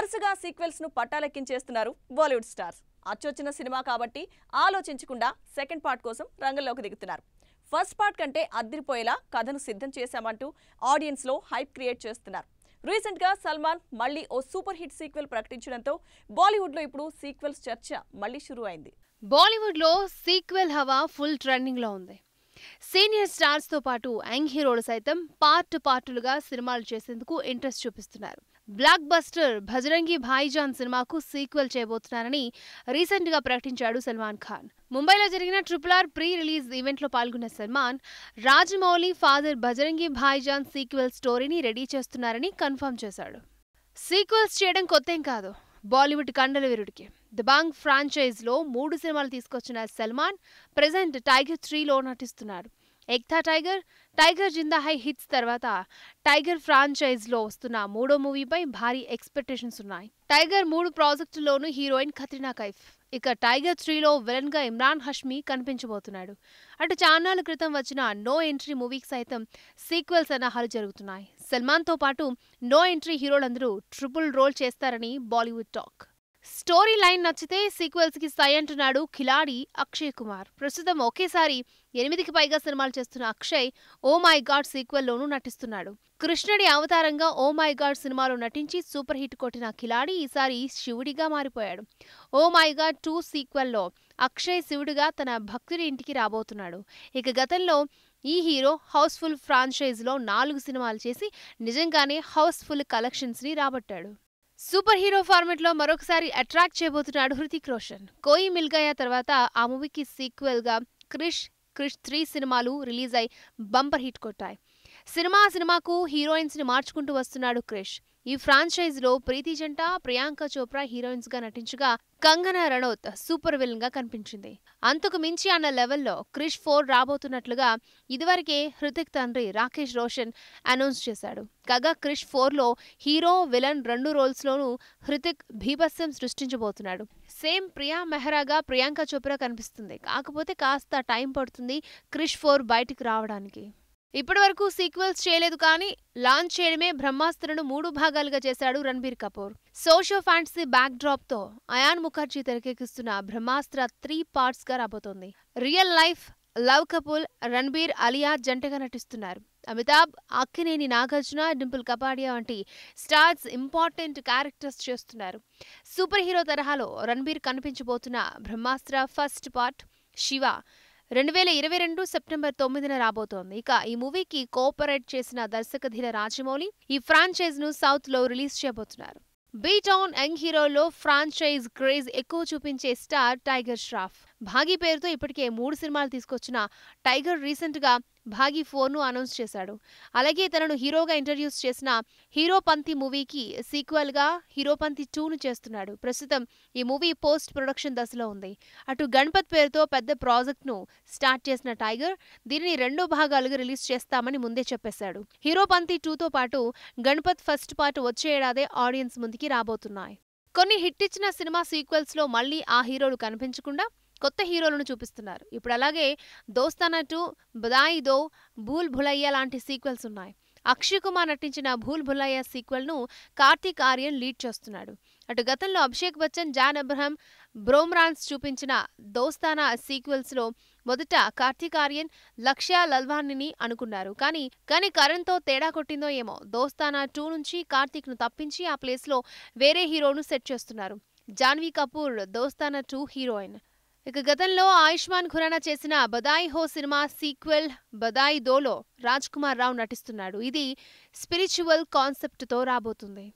వరుసగా సీక్వెల్స్ ను పట్టాలెక్కించేస్తున్నారు బాలీవుడ్ స్టార్స్ అచ్చొచ్చిన సినిమా కాబట్టి ఆలోచించకుండా సెకండ్ పార్ట్ కోసం రంగంలోకి దిగుతున్నారు ఫస్ట్ పార్ట్ కంటే అద్దరిపోయేలా కథను సిద్ధం చేశామంటూ ఆడియన్స్ లో హైప్ క్రియేట్ చేస్తున్నారు రీసెంట్ గా సల్మాన్ మళ్ళీ ఓ సూపర్ హిట్ సీక్వెల్ ప్రకటించడంతో బాలీవుడ్లో ఇప్పుడు సీక్వెల్స్ చర్చ మళ్ళీ షురూ అయింది బాలీవుడ్లో సీక్వెల్ హవా ఫుల్ ట్రెండింగ్లో ఉంది సీనియర్ స్టార్స్తో పాటు యంగ్ హీరోలు సైతం పార్ట్ పార్టులుగా సినిమాలు చేసేందుకు ఇంట్రెస్ట్ చూపిస్తున్నారు బ్లాక్ బస్టర్ భజరంగి భాయిజాన్ సినిమాకు సీక్వెల్ చేయబోతున్నారని రీసెంట్గా ప్రకటించాడు సల్మాన్ ఖాన్ ముంబైలో జరిగిన ట్రిపుల్ ఆర్ ప్రీ రిలీజ్ ఈవెంట్లో పాల్గొన్న సల్మాన్ రాజమౌళి ఫాదర్ భజరంగి భాయిజాన్ సీక్వెల్ స్టోరీని రెడీ చేస్తున్నారని కన్ఫర్మ్ చేశాడు సీక్వెల్స్ చేయడం కొత్తేం కాదు బాలీవుడ్ కండల వీరుడికి దబాంగ్ ఫ్రాంచైజ్లో మూడు సినిమాలు తీసుకొచ్చిన సల్మాన్ ప్రజెంట్ టైగర్ త్రీలో నటిస్తున్నారు ఎక్తా టైగర్ టైగర్ జిందా హై హిట్స్ తర్వాత టైగర్ ఫ్రాంచైజ్లో వస్తున్న మూడో మూవీపై భారీ ఎక్స్పెక్టేషన్స్ ఉన్నాయి టైగర్ మూడు ప్రాజెక్టులోనూ హీరోయిన్ కత్రినా కైఫ్ ఇక టైగర్ త్రీలో విలన్గా ఇమ్రాన్ హష్మి కనిపించబోతున్నాడు అటు చాన్నాళ్ళ క్రితం వచ్చిన నో ఎంట్రీ మూవీకి సైతం సీక్వెల్ సన్నాహాలు జరుగుతున్నాయి సల్మాన్తో పాటు నో ఎంట్రీ హీరోలందరూ ట్రిపుల్ రోల్ చేస్తారని బాలీవుడ్ టాక్ స్టోరీ లైన్ నచ్చితే సీక్వెల్స్ కి సై అంటున్నాడు ఖిలాడి అక్షయ్ కుమార్ ప్రస్తుతం ఒకేసారి ఎనిమిదికి పైగా సినిమాలు చేస్తున్న అక్షయ్ ఓ మై గాడ్ సీక్వెల్లోనూ నటిస్తున్నాడు కృష్ణుడి అవతారంగా ఓ మై గాడ్ సినిమాలో నటించి సూపర్ హిట్ కొట్టిన ఖిలాడి ఈసారి శివుడిగా మారిపోయాడు ఓ మై గాడ్ టూ సీక్వెల్లో అక్షయ్ శివుడిగా తన భక్తుడి ఇంటికి రాబోతున్నాడు ఇక గతంలో ఈ హీరో హౌస్ఫుల్ ఫ్రాంచైజ్లో నాలుగు సినిమాలు చేసి నిజంగానే హౌస్ఫుల్ కలెక్షన్స్ని రాబట్టాడు సూపర్ హీరో ఫార్మెట్ లో మరొకసారి అట్రాక్ట్ చేయబోతున్నాడు హృతిక్ రోషన్ కోయి మిల్గాయా తర్వాత ఆ మూవీకి సీక్వెల్ గా క్రిష్ క్రిష్ త్రీ సినిమాలు రిలీజ్ అయి బంపర్ హిట్ కొట్టాయి సినిమా సినిమాకు హీరోయిన్స్ ని మార్చుకుంటూ వస్తున్నాడు క్రిష్ ఈ లో ప్రీతి జంట ప్రియాంక చోప్రా హీరోయిన్స్ గా నటించగా కంగనా రనౌత్ సూపర్ విలన్ గా కనిపించింది అంతకు మించి అన్న లెవెల్లో క్రిష్ ఫోర్ రాబోతున్నట్లుగా ఇదివరకే హృతిక్ తండ్రి రాకేష్ రోషన్ అనౌన్స్ చేశాడు కాగా క్రిష్ ఫోర్లో హీరో విలన్ రెండు రోల్స్లోనూ హృతిక్ భీభత్సం సృష్టించబోతున్నాడు సేమ్ ప్రియా మెహ్రాగా ప్రియాంక చోప్రా కనిపిస్తుంది కాకపోతే కాస్త టైం పడుతుంది క్రిష్ ఫోర్ బయటికి రావడానికి ఇప్పటి వరకు సీక్వెల్స్ చేయలేదు కానీ లాంచ్ చేయడమే బ్రహ్మాస్త్రను మూడు భాగాలుగా చేశాడు Ranbir Kapoor socio fantasy backdrop తో అయాన్ ముఖర్జీ తెరకెక్కిస్తున్న బ్రహ్మాస్త్ర త్రీ పార్ట్స్ గా రాబోతోంది real life love Kapoor Ranbir Alia జంటగా నటిస్తున్నారు అమితాబ్ అక్కినేని నాగార్జున డింపుల్ కపాడియా వంటి స్టార్స్ ఇంపార్టెంట్ క్యారెక్టర్స్ చేస్తున్నారు సూపర్ హీరో తరహాలో రణబీర్ కనిపించబోతున్న బ్రహ్మాస్త్ర ఫస్ట్ పార్ట్ శివ రెండు వేల ఇరవై రెండు సెప్టెంబర్ తొమ్మిదిన రాబోతోంది ఇక ఈ మూవీకి కోఆపరేట్ చేసిన దర్శకధీర రాజమౌళి ఈ ఫ్రాంచైజ్ ను సౌత్ లో రిలీజ్ చేయబోతున్నారు బీటౌన్ యంగ్ హీరోలో ఫ్రాంచైజ్ క్రేజ్ ఎక్కువ చూపించే స్టార్ టైగర్ ష్రాఫ్ భాగీ పేరుతో ఇప్పటికే మూడు సినిమాలు తీసుకొచ్చిన టైగర్ రీసెంట్గా భాగీ ఫోర్ను అనౌన్స్ చేశాడు అలాగే తనను హీరోగా ఇంట్రడ్యూస్ చేసిన హీరో పంతి మూవీకి సీక్వెల్గా హీరో పంతి టూను చేస్తున్నాడు ప్రస్తుతం ఈ మూవీ పోస్ట్ ప్రొడక్షన్ దశలో ఉంది అటు గణపత్ పేరుతో పెద్ద ప్రాజెక్ట్ను స్టార్ట్ చేసిన టైగర్ దీనిని రెండు భాగాలుగా రిలీజ్ చేస్తామని ముందే చెప్పేశాడు హీరో పంతి టూతో పాటు గణపత్ ఫస్ట్ పార్ట్ వచ్చే ఏడాదే ఆడియన్స్ ముందుకి రాబోతున్నాయి కొన్ని హిట్ ఇచ్చిన సినిమా సీక్వెల్స్లో మళ్లీ ఆ హీరోలు కనిపించకుండా కొత్త హీరోలను చూపిస్తున్నారు ఇప్పుడు అలాగే దోస్తానా టూ బదాయి దో భూల్ భులయ్య లాంటి సీక్వెల్స్ ఉన్నాయి అక్షయ్ కుమార్ నటించిన భూల్ భులయ్య సీక్వెల్ను కార్తీక్ ఆర్యన్ లీడ్ చేస్తున్నాడు అటు గతంలో అభిషేక్ బచ్చన్ జాన్ అబ్రహం బ్రోమ్రాన్స్ చూపించిన దోస్తానా సీక్వెల్స్లో మొదట కార్తీక్ ఆర్యన్ లక్ష్య లల్వాణిని అనుకున్నారు కానీ కానీ కరణ్తో తేడా కొట్టిందో ఏమో దోస్తానా టూ నుంచి కార్తీక్ను తప్పించి ఆ ప్లేస్లో వేరే హీరోను సెట్ చేస్తున్నారు జాన్వీ కపూర్ దోస్తానా టూ హీరోయిన్ ఇక గతంలో ఆయుష్మాన్ ఖురానా చేసిన బదాయి హో సినిమా సీక్వెల్ బదాయి దోలో రాజ్ కుమార్ రావు నటిస్తున్నాడు ఇది స్పిరిచువల్ కాన్సెప్ట్తో రాబోతుంది